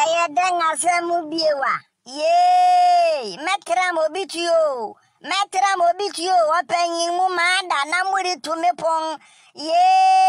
ɛyɛ dɛn asɛm bie wa yee mɛtera obi tuo mɛtera ma obi tuo ɔpanyin mu maa da na mo retu yee.